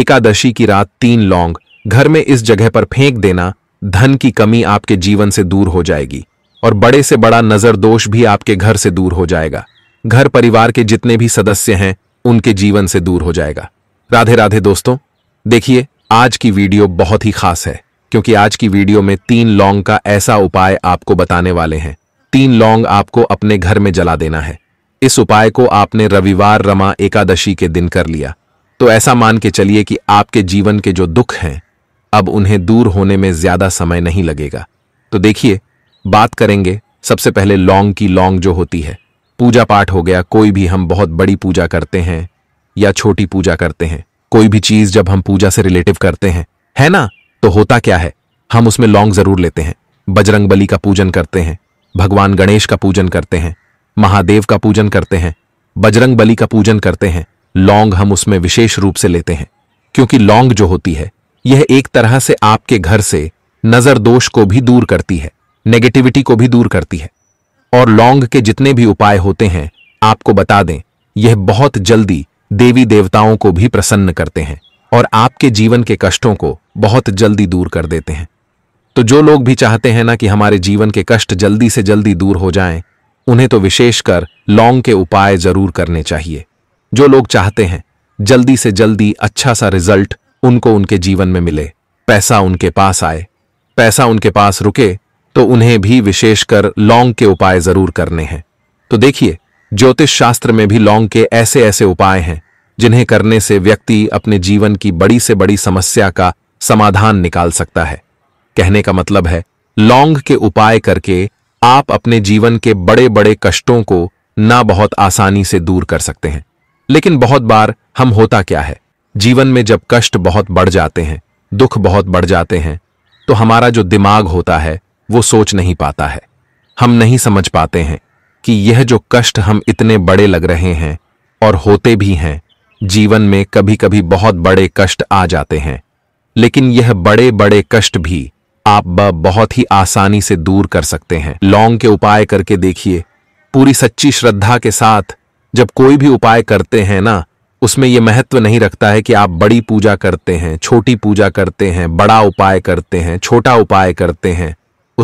एकादशी की रात तीन लौंग घर में इस जगह पर फेंक देना धन की कमी आपके जीवन से दूर हो जाएगी और बड़े से बड़ा नजर दोष भी आपके घर से दूर हो जाएगा घर परिवार के जितने भी सदस्य हैं उनके जीवन से दूर हो जाएगा राधे राधे दोस्तों देखिए आज की वीडियो बहुत ही खास है क्योंकि आज की वीडियो में तीन लौंग का ऐसा उपाय आपको बताने वाले हैं तीन लौंग आपको अपने घर में जला देना है इस उपाय को आपने रविवार रमा एकादशी के दिन कर लिया तो ऐसा मान के चलिए कि आपके जीवन के जो दुख हैं अब उन्हें दूर होने में ज्यादा समय नहीं लगेगा तो देखिए बात करेंगे सबसे पहले लौंग की लौंग जो होती है पूजा पाठ हो गया कोई भी हम बहुत बड़ी पूजा करते हैं या छोटी पूजा करते हैं कोई भी चीज जब हम पूजा से रिलेटिव करते हैं है ना तो होता क्या है हम उसमें लौंग जरूर लेते हैं बजरंग बली का पूजन करते हैं भगवान गणेश का पूजन करते हैं महादेव का पूजन करते हैं बजरंग बली का पूजन करते हैं लौंग हम उसमें विशेष रूप से लेते हैं क्योंकि लौंग जो होती है यह एक तरह से आपके घर से नजर दोष को भी दूर करती है नेगेटिविटी को भी दूर करती है और लौंग के जितने भी उपाय होते हैं आपको बता दें यह बहुत जल्दी देवी देवताओं को भी प्रसन्न करते हैं और आपके जीवन के कष्टों को बहुत जल्दी दूर कर देते हैं तो जो लोग भी चाहते हैं ना कि हमारे जीवन के कष्ट जल्दी से जल्दी दूर हो जाएं, उन्हें तो विशेषकर लौंग के उपाय जरूर करने चाहिए जो लोग चाहते हैं जल्दी से जल्दी अच्छा सा रिजल्ट उनको उनके जीवन में मिले पैसा उनके पास आए पैसा उनके पास रुके तो उन्हें भी विशेषकर लौंग के उपाय जरूर करने हैं तो देखिए ज्योतिष शास्त्र में भी लौंग के ऐसे ऐसे उपाय हैं जिन्हें करने से व्यक्ति अपने जीवन की बड़ी से बड़ी समस्या का समाधान निकाल सकता है कहने का मतलब है लौंग के उपाय करके आप अपने जीवन के बड़े बड़े कष्टों को ना बहुत आसानी से दूर कर सकते हैं लेकिन बहुत बार हम होता क्या है जीवन में जब कष्ट बहुत बढ़ जाते हैं दुख बहुत बढ़ जाते हैं तो हमारा जो दिमाग होता है वो सोच नहीं पाता है हम नहीं समझ पाते हैं कि यह जो कष्ट हम इतने बड़े लग रहे हैं और होते भी हैं जीवन में कभी कभी बहुत बड़े कष्ट आ जाते हैं लेकिन यह बड़े बड़े कष्ट भी आप बहुत ही आसानी से दूर कर सकते हैं लौंग के उपाय करके देखिए पूरी सच्ची श्रद्धा के साथ जब कोई भी उपाय करते हैं ना उसमें यह महत्व नहीं रखता है कि आप बड़ी पूजा करते हैं छोटी पूजा करते हैं बड़ा उपाय करते हैं छोटा उपाय करते हैं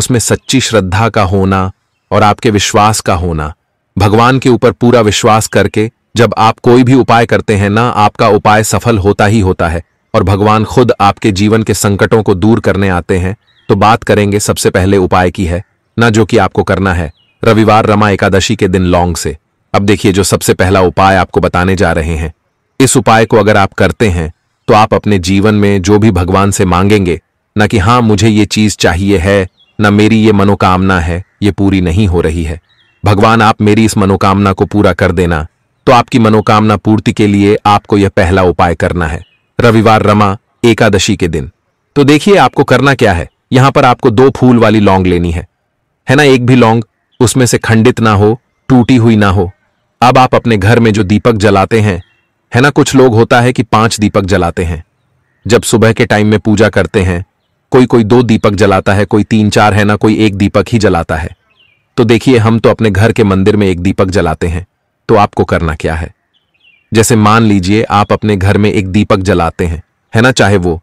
उसमें सच्ची श्रद्धा का होना और आपके विश्वास का होना भगवान के ऊपर पूरा विश्वास करके जब आप कोई भी उपाय करते हैं ना आपका उपाय सफल होता ही होता है और भगवान खुद आपके जीवन के संकटों को दूर करने आते हैं तो बात करेंगे सबसे पहले उपाय की है ना जो कि आपको करना है रविवार रमा एकादशी के दिन लौंग से अब देखिए जो सबसे पहला उपाय आपको बताने जा रहे हैं इस उपाय को अगर आप करते हैं तो आप अपने जीवन में जो भी भगवान से मांगेंगे ना कि हाँ मुझे ये चीज चाहिए है ना मेरी ये मनोकामना है ये पूरी नहीं हो रही है भगवान आप मेरी इस मनोकामना को पूरा कर देना तो आपकी मनोकामना पूर्ति के लिए आपको यह पहला उपाय करना है रविवार रमा एकादशी के दिन तो देखिए आपको करना क्या है यहां पर आपको दो फूल वाली लौंग लेनी है है ना एक भी लौंग उसमें से खंडित ना हो टूटी हुई ना हो अब आप अपने घर में जो दीपक जलाते हैं है ना कुछ लोग होता है कि पांच दीपक जलाते हैं जब सुबह के टाइम में पूजा करते हैं कोई कोई दो दीपक जलाता है कोई तीन चार है ना कोई एक दीपक ही जलाता है तो देखिए हम तो अपने घर के मंदिर में एक दीपक जलाते हैं तो आपको करना क्या है जैसे मान लीजिए आप अपने घर में एक दीपक जलाते हैं है ना चाहे वो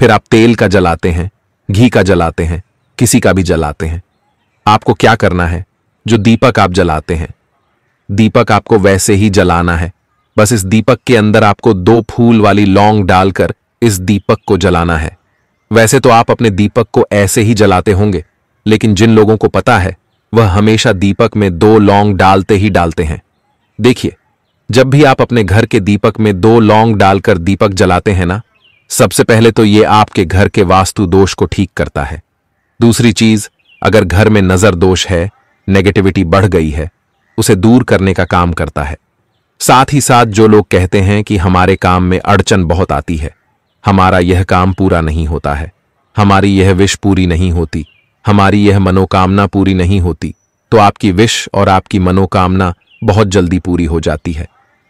फिर आप तेल का जलाते हैं घी का जलाते हैं किसी का भी जलाते हैं आपको क्या करना है जो दीपक आप जलाते हैं दीपक आपको वैसे ही जलाना है बस इस दीपक के अंदर आपको दो फूल वाली लौंग डालकर इस दीपक को जलाना है वैसे तो आप अपने दीपक को ऐसे ही जलाते होंगे लेकिन जिन लोगों को पता है वह हमेशा दीपक में दो लौंग डालते ही डालते हैं देखिए जब भी आप अपने घर के दीपक में दो लौंग डालकर दीपक जलाते हैं ना सबसे पहले तो ये आपके घर के वास्तु दोष को ठीक करता है दूसरी चीज अगर घर में नजर दोष है नेगेटिविटी बढ़ गई है उसे दूर करने का काम करता है साथ ही साथ जो लोग कहते हैं कि हमारे काम में अड़चन बहुत आती है हमारा यह काम पूरा नहीं होता है हमारी यह विश पूरी नहीं होती हमारी यह मनोकामना पूरी नहीं होती तो आपकी विश और आपकी मनोकामना बहुत जल्दी पूरी हो जाती है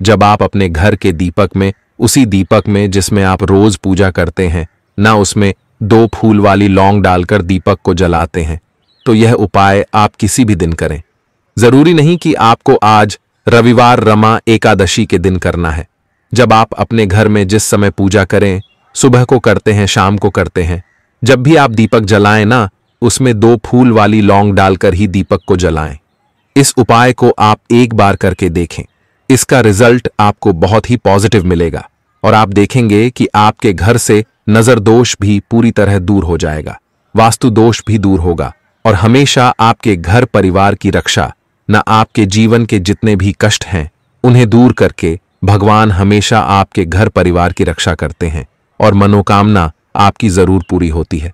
जब आप अपने घर के दीपक में उसी दीपक में जिसमें आप रोज पूजा करते हैं ना उसमें दो फूल वाली लौंग डालकर दीपक को जलाते हैं तो यह उपाय आप किसी भी दिन करें जरूरी नहीं कि आपको आज रविवार रमा एकादशी के दिन करना है जब आप अपने घर में जिस समय पूजा करें सुबह को करते हैं शाम को करते हैं जब भी आप दीपक जलाएं ना उसमें दो फूल वाली लौंग डालकर ही दीपक को जलाएं इस उपाय को आप एक बार करके देखें इसका रिजल्ट आपको बहुत ही पॉजिटिव मिलेगा और आप देखेंगे कि आपके घर से नजर दोष भी पूरी तरह दूर हो जाएगा वास्तु दोष भी दूर होगा और हमेशा आपके घर परिवार की रक्षा न आपके जीवन के जितने भी कष्ट हैं उन्हें दूर करके भगवान हमेशा आपके घर परिवार की रक्षा करते हैं और मनोकामना आपकी जरूर पूरी होती है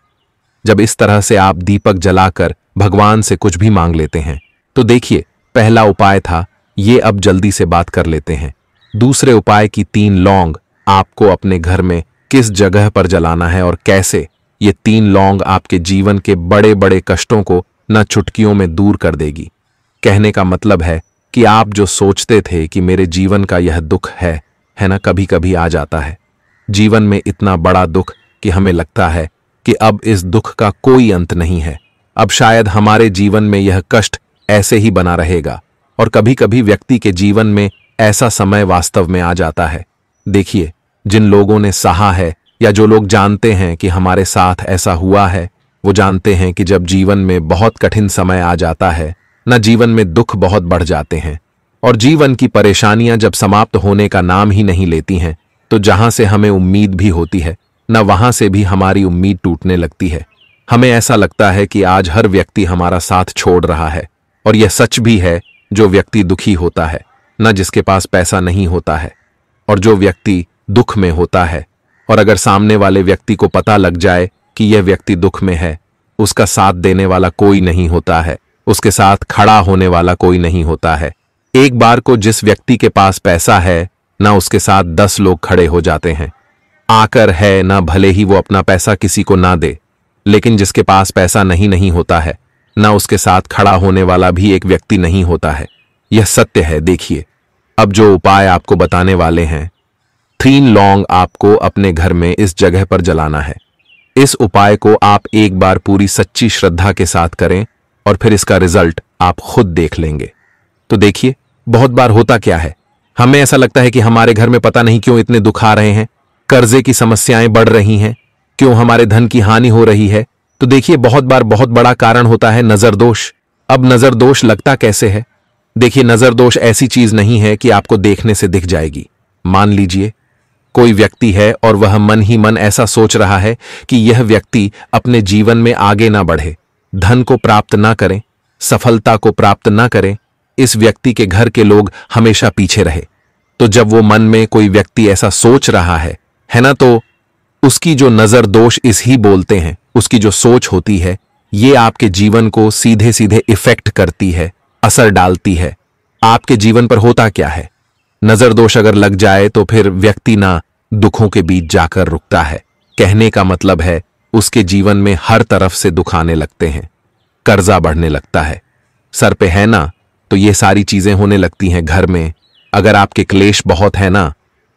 जब इस तरह से आप दीपक जलाकर भगवान से कुछ भी मांग लेते हैं तो देखिए पहला उपाय था ये अब जल्दी से बात कर लेते हैं दूसरे उपाय की तीन लौंग आपको अपने घर में किस जगह पर जलाना है और कैसे ये तीन लौंग आपके जीवन के बड़े बड़े कष्टों को न चुटकियों में दूर कर देगी कहने का मतलब है कि आप जो सोचते थे कि मेरे जीवन का यह दुख है है ना कभी कभी आ जाता है जीवन में इतना बड़ा दुख कि हमें लगता है कि अब इस दुख का कोई अंत नहीं है अब शायद हमारे जीवन में यह कष्ट ऐसे ही बना रहेगा और कभी कभी व्यक्ति के जीवन में ऐसा समय वास्तव में आ जाता है देखिए जिन लोगों ने सहा है या जो लोग जानते हैं कि हमारे साथ ऐसा हुआ है वो जानते हैं कि जब जीवन में बहुत कठिन समय आ जाता है न जीवन में दुख बहुत बढ़ जाते हैं और जीवन की परेशानियां जब समाप्त होने का नाम ही नहीं लेती हैं तो जहां से हमें उम्मीद भी होती है न वहां से भी हमारी उम्मीद टूटने लगती है हमें ऐसा लगता है कि आज हर व्यक्ति हमारा साथ छोड़ रहा है और यह सच भी है जो व्यक्ति दुखी होता है न जिसके पास पैसा नहीं होता है और जो व्यक्ति दुख में होता है और अगर सामने वाले व्यक्ति को पता लग जाए कि यह व्यक्ति दुख में है उसका साथ देने वाला कोई नहीं होता है उसके साथ खड़ा होने वाला कोई नहीं होता है एक बार को जिस व्यक्ति के पास पैसा है ना उसके साथ दस लोग खड़े हो जाते हैं आकर है ना भले ही वो अपना पैसा किसी को ना दे लेकिन जिसके पास पैसा नहीं नहीं होता है ना उसके साथ खड़ा होने वाला भी एक व्यक्ति नहीं होता है यह सत्य है देखिए अब जो उपाय आपको बताने वाले हैं थ्रीन लॉन्ग आपको अपने घर में इस जगह पर जलाना है इस उपाय को आप एक बार पूरी सच्ची श्रद्धा के साथ करें और फिर इसका रिजल्ट आप खुद देख लेंगे तो देखिए बहुत बार होता क्या है हमें ऐसा लगता है कि हमारे घर में पता नहीं क्यों इतने दुख आ रहे हैं कर्जे की समस्याएं बढ़ रही हैं क्यों हमारे धन की हानि हो रही है तो देखिए बहुत बार बहुत बड़ा कारण होता है नजर दोष अब नजर दोष लगता कैसे है देखिए नजर दोष ऐसी चीज नहीं है कि आपको देखने से दिख जाएगी मान लीजिए कोई व्यक्ति है और वह मन ही मन ऐसा सोच रहा है कि यह व्यक्ति अपने जीवन में आगे ना बढ़े धन को प्राप्त ना करें सफलता को प्राप्त ना करें इस व्यक्ति के घर के लोग हमेशा पीछे रहे तो जब वो मन में कोई व्यक्ति ऐसा सोच रहा है है ना तो उसकी जो नजर दोष इस ही बोलते हैं उसकी जो सोच होती है ये आपके जीवन को सीधे सीधे इफेक्ट करती है असर डालती है आपके जीवन पर होता क्या है नजर दोष अगर लग जाए तो फिर व्यक्ति ना दुखों के बीच जाकर रुकता है कहने का मतलब है उसके जीवन में हर तरफ से दुख आने लगते हैं कर्जा बढ़ने लगता है सर पे है ना तो ये सारी चीजें होने लगती हैं घर में अगर आपके क्लेश बहुत है ना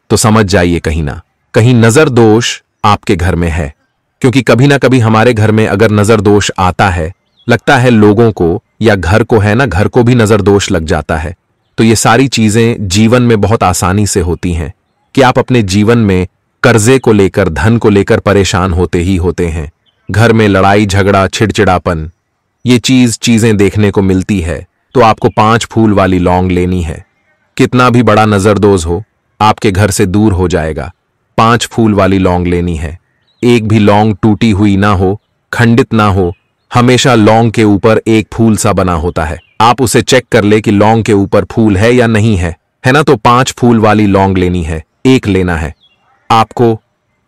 तो समझ जाइए कहीं ना कहीं नजर दोष आपके घर में है क्योंकि कभी ना कभी हमारे घर में अगर नजर दोष आता है लगता है लोगों को या घर को है ना घर को भी नजर दोष लग जाता है तो ये सारी चीजें जीवन में बहुत आसानी से होती हैं कि आप अपने जीवन में कर्जे को लेकर धन को लेकर परेशान होते ही होते हैं घर में लड़ाई झगड़ा छिड़चिड़ापन ये चीज चीजें देखने को मिलती है तो आपको पांच फूल वाली लौंग लेनी है कितना भी बड़ा नज़रदोज हो आपके घर से दूर हो जाएगा पांच फूल वाली लौंग लेनी है एक भी लौंग टूटी हुई ना हो खंडित ना हो हमेशा लौंग के ऊपर एक फूल सा बना होता है आप उसे चेक कर ले कि लौंग के ऊपर फूल है या नहीं है है ना तो पांच फूल वाली लौंग लेनी है एक लेना है आपको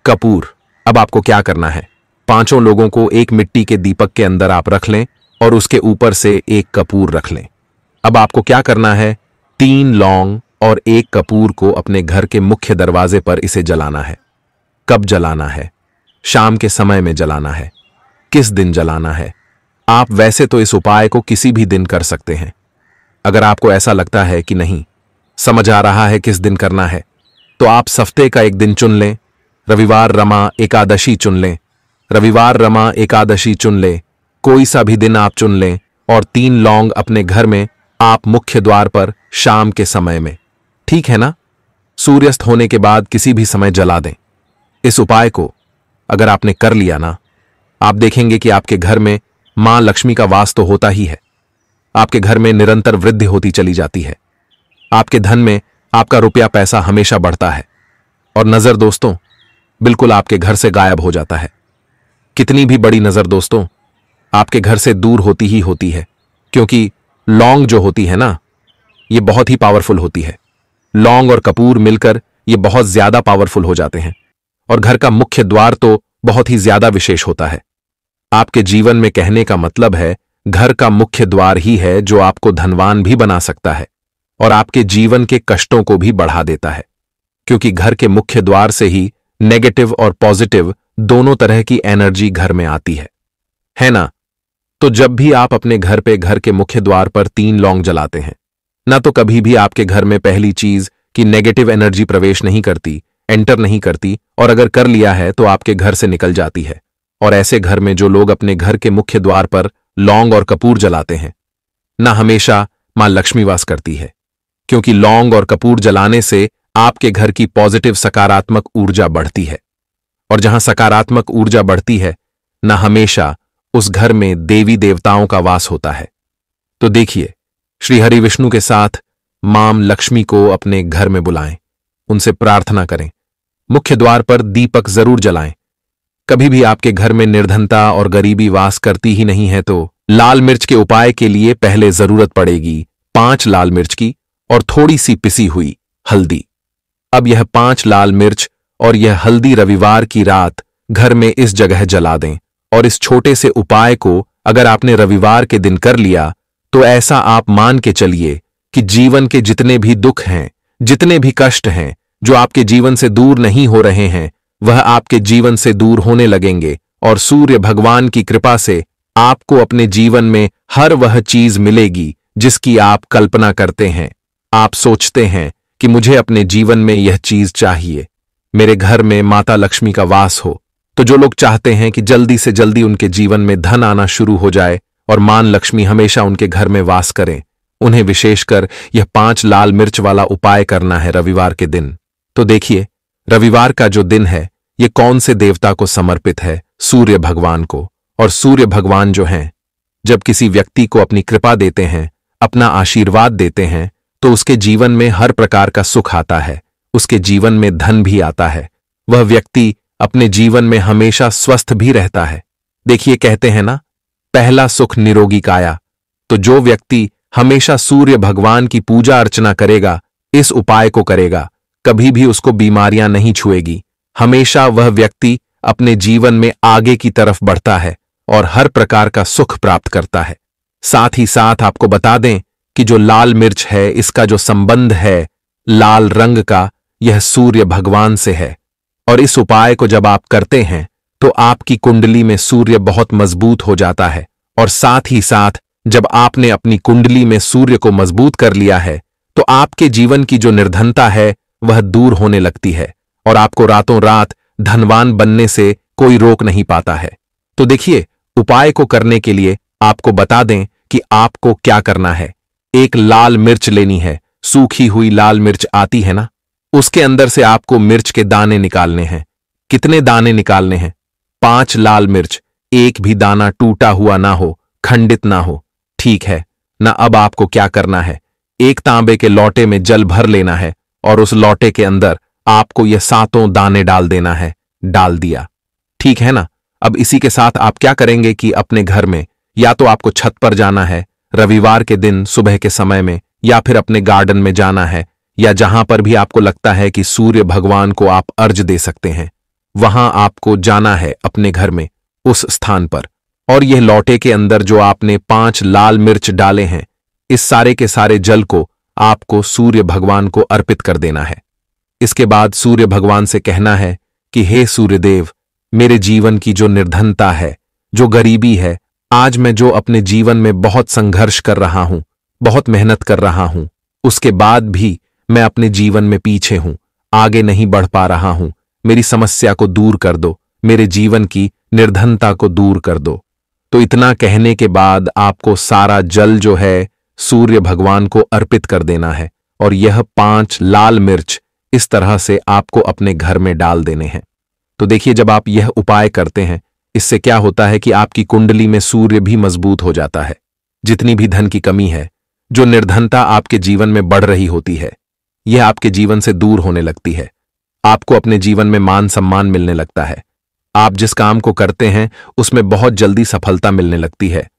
कपूर अब आपको क्या करना है पांचों लोगों को एक मिट्टी के दीपक के अंदर आप रख लें और उसके ऊपर से एक कपूर रख लें अब आपको क्या करना है तीन लौंग और एक कपूर को अपने घर के मुख्य दरवाजे पर इसे जलाना है कब जलाना है शाम के समय में जलाना है किस दिन जलाना है आप वैसे तो इस उपाय को किसी भी दिन कर सकते हैं अगर आपको ऐसा लगता है कि नहीं समझ आ रहा है किस दिन करना है तो आप सफ्ते का एक दिन चुन लें रविवार रमा एकादशी चुन लें रविवार रमा एकादशी चुन लें कोई सा भी दिन आप चुन लें और तीन लौंग अपने घर में आप मुख्य द्वार पर शाम के समय में ठीक है ना सूर्यास्त होने के बाद किसी भी समय जला दें इस उपाय को अगर आपने कर लिया ना आप देखेंगे कि आपके घर में मां लक्ष्मी का वास तो होता ही है आपके घर में निरंतर वृद्धि होती चली जाती है आपके धन में आपका रुपया पैसा हमेशा बढ़ता है और नजर दोस्तों बिल्कुल आपके घर से गायब हो जाता है कितनी भी बड़ी नजर दोस्तों आपके घर से दूर होती ही होती है क्योंकि लौंग जो होती है ना ये बहुत ही पावरफुल होती है लौंग और कपूर मिलकर ये बहुत ज्यादा पावरफुल हो जाते हैं और घर का मुख्य द्वार तो बहुत ही ज्यादा विशेष होता है आपके जीवन में कहने का मतलब है घर का मुख्य द्वार ही है जो आपको धनवान भी बना सकता है और आपके जीवन के कष्टों को भी बढ़ा देता है क्योंकि घर के मुख्य द्वार से ही नेगेटिव और पॉजिटिव दोनों तरह की एनर्जी घर में आती है है ना तो जब भी आप अपने घर पे घर के मुख्य द्वार पर तीन लौंग जलाते हैं ना तो कभी भी आपके घर में पहली चीज की नेगेटिव एनर्जी प्रवेश नहीं करती एंटर नहीं करती और अगर कर लिया है तो आपके घर से निकल जाती है और ऐसे घर में जो लोग अपने घर के मुख्य द्वार पर लौंग और कपूर जलाते हैं ना हमेशा मां लक्ष्मी वास करती है क्योंकि लौंग और कपूर जलाने से आपके घर की पॉजिटिव सकारात्मक ऊर्जा बढ़ती है और जहां सकारात्मक ऊर्जा बढ़ती है ना हमेशा उस घर में देवी देवताओं का वास होता है तो देखिए श्री हरि विष्णु के साथ माम लक्ष्मी को अपने घर में बुलाएं उनसे प्रार्थना करें मुख्य द्वार पर दीपक जरूर जलाएं कभी भी आपके घर में निर्धनता और गरीबी वास करती ही नहीं है तो लाल मिर्च के उपाय के लिए पहले जरूरत पड़ेगी पांच लाल मिर्च की और थोड़ी सी पिसी हुई हल्दी अब यह पांच लाल मिर्च और यह हल्दी रविवार की रात घर में इस जगह जला दें और इस छोटे से उपाय को अगर आपने रविवार के दिन कर लिया तो ऐसा आप मान के चलिए कि जीवन के जितने भी दुख हैं जितने भी कष्ट हैं जो आपके जीवन से दूर नहीं हो रहे हैं वह आपके जीवन से दूर होने लगेंगे और सूर्य भगवान की कृपा से आपको अपने जीवन में हर वह चीज मिलेगी जिसकी आप कल्पना करते हैं आप सोचते हैं कि मुझे अपने जीवन में यह चीज चाहिए मेरे घर में माता लक्ष्मी का वास हो तो जो लोग चाहते हैं कि जल्दी से जल्दी उनके जीवन में धन आना शुरू हो जाए और मान लक्ष्मी हमेशा उनके घर में वास करें उन्हें विशेषकर यह पांच लाल मिर्च वाला उपाय करना है रविवार के दिन तो देखिए रविवार का जो दिन है ये कौन से देवता को समर्पित है सूर्य भगवान को और सूर्य भगवान जो हैं जब किसी व्यक्ति को अपनी कृपा देते हैं अपना आशीर्वाद देते हैं तो उसके जीवन में हर प्रकार का सुख आता है उसके जीवन में धन भी आता है वह व्यक्ति अपने जीवन में हमेशा स्वस्थ भी रहता है देखिए कहते हैं ना पहला सुख निरोगी काया तो जो व्यक्ति हमेशा सूर्य भगवान की पूजा अर्चना करेगा इस उपाय को करेगा कभी भी उसको बीमारियां नहीं छुएगी हमेशा वह व्यक्ति अपने जीवन में आगे की तरफ बढ़ता है और हर प्रकार का सुख प्राप्त करता है साथ ही साथ आपको बता दें कि जो लाल मिर्च है इसका जो संबंध है लाल रंग का यह सूर्य भगवान से है और इस उपाय को जब आप करते हैं तो आपकी कुंडली में सूर्य बहुत मजबूत हो जाता है और साथ ही साथ जब आपने अपनी कुंडली में सूर्य को मजबूत कर लिया है तो आपके जीवन की जो निर्धनता है वह दूर होने लगती है और आपको रातों रात धनवान बनने से कोई रोक नहीं पाता है तो देखिए उपाय को करने के लिए आपको बता दें कि आपको क्या करना है एक लाल मिर्च लेनी है सूखी हुई लाल मिर्च आती है ना उसके अंदर से आपको मिर्च के दाने निकालने हैं कितने दाने निकालने हैं पांच लाल मिर्च एक भी दाना टूटा हुआ ना हो खंडित ना हो ठीक है ना अब आपको क्या करना है एक तांबे के लोटे में जल भर लेना है और उस लोटे के अंदर आपको यह सातों दाने डाल देना है डाल दिया ठीक है ना अब इसी के साथ आप क्या करेंगे कि अपने घर में या तो आपको छत पर जाना है रविवार के दिन सुबह के समय में या फिर अपने गार्डन में जाना है या जहां पर भी आपको लगता है कि सूर्य भगवान को आप अर्ज दे सकते हैं वहां आपको जाना है अपने घर में उस स्थान पर और यह लौटे के अंदर जो आपने पांच लाल मिर्च डाले हैं इस सारे के सारे जल को आपको सूर्य भगवान को अर्पित कर देना है इसके बाद सूर्य भगवान से कहना है कि हे सूर्यदेव मेरे जीवन की जो निर्धनता है जो गरीबी है आज मैं जो अपने जीवन में बहुत संघर्ष कर रहा हूं बहुत मेहनत कर रहा हूं उसके बाद भी मैं अपने जीवन में पीछे हूं आगे नहीं बढ़ पा रहा हूं मेरी समस्या को दूर कर दो मेरे जीवन की निर्धनता को दूर कर दो तो इतना कहने के बाद आपको सारा जल जो है सूर्य भगवान को अर्पित कर देना है और यह पांच लाल मिर्च इस तरह से आपको अपने घर में डाल देने हैं तो देखिए जब आप यह उपाय करते हैं इससे क्या होता है कि आपकी कुंडली में सूर्य भी मजबूत हो जाता है जितनी भी धन की कमी है जो निर्धनता आपके जीवन में बढ़ रही होती है यह आपके जीवन से दूर होने लगती है आपको अपने जीवन में मान सम्मान मिलने लगता है आप जिस काम को करते हैं उसमें बहुत जल्दी सफलता मिलने लगती है